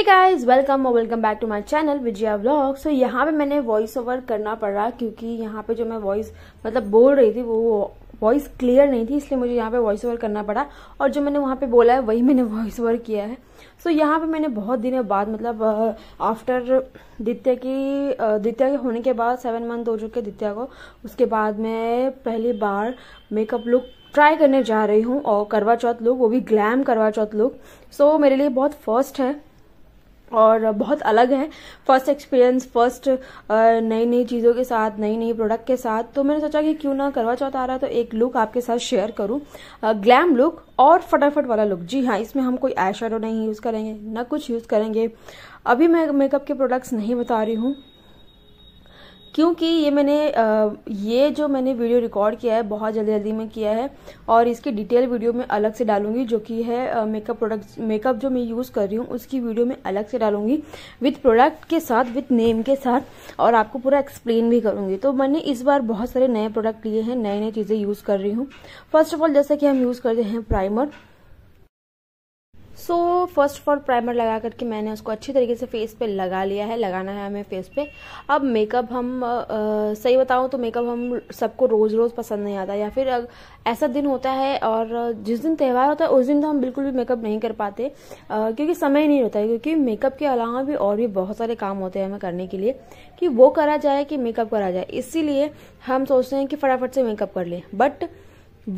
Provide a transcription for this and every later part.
हे guys welcome और welcome back to my channel Vijaya blog so यहाँ पे मैंने वॉइस ओवर करना पड़ रहा क्योंकि यहाँ पे जो मैं वॉइस मतलब बोल रही थी वो वॉइस क्लियर नहीं थी इसलिए मुझे यहाँ पे वॉइस ओवर करना पड़ा और जो मैंने वहाँ पे बोला है वही मैंने वॉइस ओवर किया है सो so, यहाँ पे मैंने बहुत दिनों बाद मतलब आफ्टर दित्य की दित्या के होने के बाद सेवन मंथ हो चुके दित्या को उसके बाद मैं पहली बार मेकअप लुक ट्राई करने जा रही हूँ और करवा चौथ लुक वो भी ग्लैम करवा चौथ लुक सो so, मेरे लिए बहुत फर्स्ट है और बहुत अलग है फर्स्ट एक्सपीरियंस फर्स्ट नई नई चीज़ों के साथ नई नई प्रोडक्ट के साथ तो मैंने सोचा कि क्यों ना करवा चौथ आ रहा तो एक लुक आपके साथ शेयर करूं ग्लैम uh, लुक और फटाफट वाला लुक जी हाँ इसमें हम कोई आई नहीं यूज़ करेंगे ना कुछ यूज़ करेंगे अभी मैं मेकअप के प्रोडक्ट्स नहीं बता रही हूँ क्योंकि ये मैंने ये जो मैंने वीडियो रिकॉर्ड किया है बहुत जल्दी जल्दी में किया है और इसकी डिटेल वीडियो में अलग से डालूंगी जो कि है मेकअप प्रोडक्ट मेकअप जो मैं यूज़ कर रही हूँ उसकी वीडियो में अलग से डालूंगी विथ प्रोडक्ट के साथ विथ नेम के साथ और आपको पूरा एक्सप्लेन भी करूँगी तो मैंने इस बार बहुत सारे नए प्रोडक्ट लिए हैं नए नए चीज़ें यूज़ कर रही हूँ फर्स्ट ऑफ ऑल जैसे कि हम यूज़ करते हैं primer so first of all primer लगा करके मैंने उसको अच्छी तरीके से फेस पे लगा लिया है लगाना है हमें फेस पे अब मेकअप हम आ, सही बताऊँ तो मेकअप हम सबको रोज़ रोज़ पसंद नहीं आता या फिर ऐसा दिन होता है और जिस दिन त्यौहार होता है उस दिन तो हम बिल्कुल भी मेकअप नहीं कर पाते आ, क्योंकि समय नहीं होता है क्योंकि मेकअप के अलावा भी और भी बहुत सारे काम होते हैं हमें करने के लिए कि वो करा जाए कि मेकअप करा जाए इसीलिए हम सोचते हैं कि फटाफट से मेकअप कर लें बट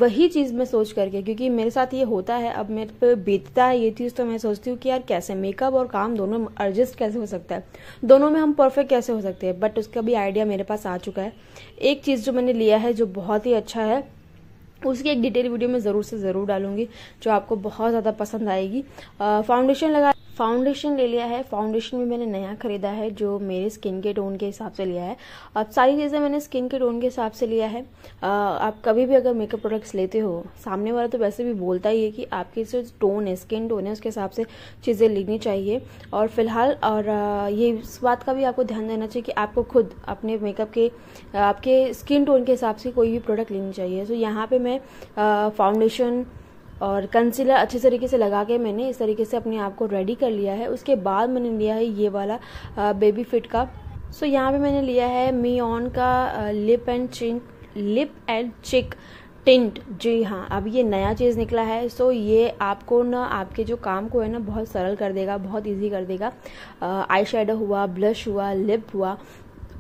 वही चीज़ मैं सोच करके क्योंकि मेरे साथ ये होता है अब मेरे पे बीतता है ये चीज़ तो मैं सोचती हूँ कि यार कैसे मेकअप और काम दोनों एडजस्ट कैसे हो सकता है दोनों में हम परफेक्ट कैसे हो सकते हैं बट उसका भी आइडिया मेरे पास आ चुका है एक चीज़ जो मैंने लिया है जो बहुत ही अच्छा है उसकी एक डिटेल वीडियो में ज़रूर से ज़रूर डालूंगी जो आपको बहुत ज़्यादा पसंद आएगी फाउंडेशन लगा फाउंडेशन ले लिया है फाउंडेशन भी मैंने नया ख़रीदा है जो मेरे स्किन के टोन के हिसाब से लिया है अब सारी चीज़ें मैंने स्किन के टोन के हिसाब से लिया है आ, आप कभी भी अगर मेकअप प्रोडक्ट्स लेते हो सामने वाला तो वैसे भी बोलता ही है कि आपकी जो टोन है स्किन टोन है उसके हिसाब से चीज़ें लेनी चाहिए और फिलहाल और ये इस बात का भी आपको ध्यान देना चाहिए कि आपको खुद अपने मेकअप के आपके स्किन टोन के हिसाब से कोई भी प्रोडक्ट लेनी चाहिए तो यहाँ पर मैं फाउंडेशन और कंसीलर अच्छे तरीके से लगा के मैंने इस तरीके से अपने आप को रेडी कर लिया है उसके बाद मैंने लिया है ये वाला बेबी फिट का सो so, यहाँ पे मैंने लिया है मी ऑन का lip and cheek lip and cheek tint जी हाँ अब ये नया चीज़ निकला है सो ये आपको ना आपके जो काम को है ना बहुत सरल कर देगा बहुत इजी कर देगा आई शेडो हुआ ब्लश हुआ लिप हुआ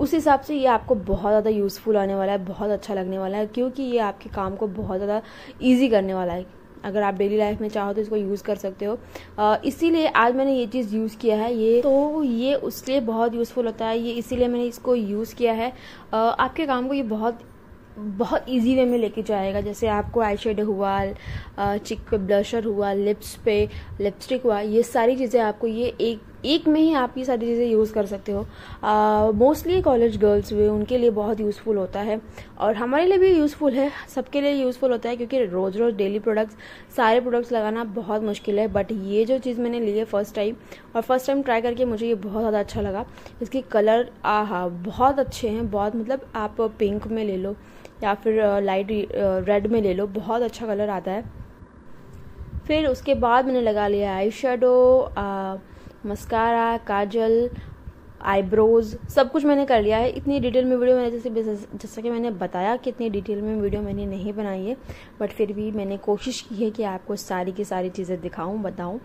उस हिसाब से ये आपको बहुत ज़्यादा यूज़फुल आने वाला है बहुत अच्छा लगने वाला है क्योंकि ये आपके काम को बहुत ज़्यादा ईजी करने वाला है अगर आप डेली लाइफ में चाहो तो इसको यूज़ कर सकते हो इसीलिए आज मैंने ये चीज़ यूज़ किया है ये तो ये उसके लिए बहुत यूज़फुल होता है ये इसीलिए मैंने इसको यूज़ किया है आपके काम को ये बहुत बहुत इजी वे में लेके जाएगा जैसे आपको आई शेड हुआ चिक पे ब्लशर हुआ लिप्स पे लिपस्टिक हुआ ये सारी चीज़ें आपको ये एक एक में ही आप ये सारी चीज़ें यूज़ कर सकते हो मोस्टली कॉलेज गर्ल्स हुए उनके लिए बहुत यूज़फुल होता है और हमारे लिए भी यूज़फुल है सबके लिए यूज़फुल होता है क्योंकि रोज़ रोज़ डेली प्रोडक्ट्स सारे प्रोडक्ट्स लगाना बहुत मुश्किल है बट ये जो चीज़ मैंने ली है फर्स्ट टाइम और फर्स्ट टाइम ट्राई करके मुझे ये बहुत ज़्यादा अच्छा लगा इसके कलर हा बहुत अच्छे हैं बहुत मतलब आप पिंक में ले लो या फिर लाइट रेड में ले लो बहुत अच्छा कलर आता है फिर उसके बाद मैंने लगा लिया आई शेडो मस्कारा काजल आईब्रोज सब कुछ मैंने कर लिया है इतनी डिटेल में वीडियो मैंने जैसे जैसा कि मैंने बताया कि इतनी डिटेल में वीडियो मैंने नहीं बनाई है बट फिर भी मैंने कोशिश की है कि आपको सारी की सारी चीज़ें दिखाऊं बताऊं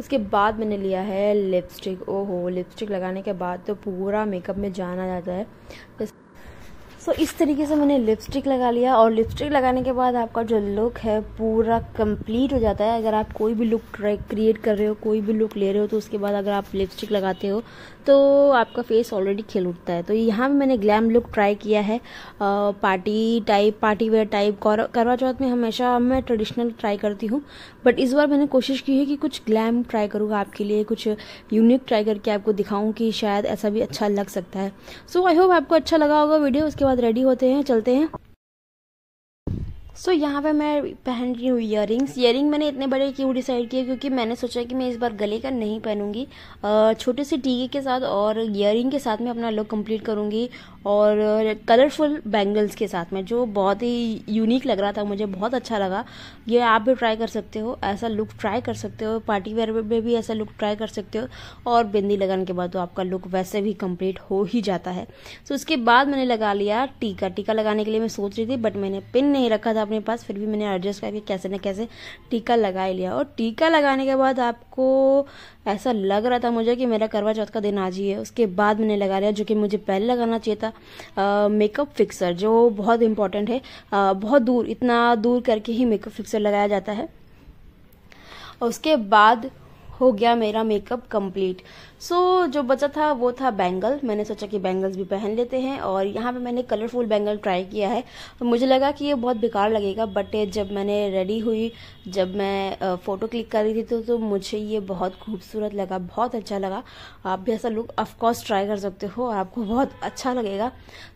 उसके बाद मैंने लिया है लिपस्टिक ओहो लिपस्टिक लगाने के बाद तो पूरा मेकअप में जाना जाता है सो इस तरीके से मैंने लिपस्टिक लगा लिया और लिपस्टिक लगाने के बाद आपका जो लुक है पूरा कंप्लीट हो जाता है अगर आप कोई भी लुक क्रिएट कर रहे हो कोई भी लुक ले रहे हो तो उसके बाद अगर आप लिपस्टिक लगाते हो तो आपका फेस ऑलरेडी खिल उठता है तो यहाँ पर मैंने ग्लैम लुक ट्राई किया है party type party wear type Karva Chauth में हमेशा मैं ट्रेडिशनल ट्राई करती हूँ बट इस बार मैंने कोशिश की है कि कुछ ग्लैम ट्राई करूँगा आपके लिए कुछ यूनिक ट्राई करके आपको दिखाऊँ कि शायद ऐसा भी अच्छा लग सकता है सो आई होप आपको अच्छा लगा होगा वीडियो उसके बाद बाद रेडी होते हैं चलते हैं सो so, यहाँ पे मैं पहन रही हूँ इयर रिंग्स मैंने इतने बड़े क्यों डिसाइड किए क्योंकि मैंने सोचा कि मैं इस बार गले का नहीं पहनूंगी छोटे से टीके के साथ और इयर के साथ में अपना लुक कंप्लीट करूँगी और कलरफुल बैंगल्स के साथ में जो बहुत ही यूनिक लग रहा था मुझे बहुत अच्छा लगा ये आप भी ट्राई कर सकते हो ऐसा लुक ट्राई कर सकते हो पार्टी वेयर में भी ऐसा लुक ट्राई कर सकते हो और बिंदी लगाने के बाद तो आपका लुक वैसे भी कंप्लीट हो ही जाता है सो so, इसके बाद मैंने लगा लिया टीका टीका लगाने के लिए मैं सोच रही थी बट मैंने पिन नहीं रखा था अपने पास फिर भी मैंने एडजस्ट करके कैसे ना कैसे टीका लगा ही लिया और टीका लगाने के बाद आपको ऐसा लग रहा था मुझे कि मेरा करवा चौथ का दिन आज ही है उसके बाद मैंने लगा लिया जो कि मुझे पहले लगाना चाहिए था मेकअप फिक्सर जो बहुत इंपॉर्टेंट है आ, बहुत दूर इतना दूर करके ही मेकअप फिक्सर लगाया जाता है उसके बाद हो गया मेरा मेकअप कंप्लीट सो so, जो बचा था वो था बैंगल मैंने सोचा कि बैंगल्स भी पहन लेते हैं और यहाँ पे मैंने कलरफुल बैंगल ट्राई किया है तो मुझे लगा कि ये बहुत बेकार लगेगा बट जब मैंने रेडी हुई जब मैं फ़ोटो क्लिक कर रही थी तो, तो मुझे ये बहुत खूबसूरत लगा बहुत अच्छा लगा आप भी ऐसा लुक ऑफकोर्स ट्राई कर सकते हो और आपको बहुत अच्छा लगेगा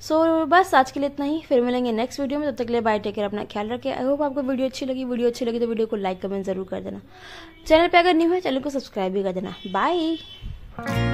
सो so, बस आज के लिए इतना ही फिर मिलेंगे नेक्स्ट वीडियो में तब तक ले बाय टेक अपना ख्याल रखें आई होप आपको वीडियो अच्छी लगी वीडियो अच्छी लगी तो वीडियो को लाइक कमेंट जरूर कर देना चैनल पर अगर न्यू है चैनल को सब्सक्राइब भी कर देना बाय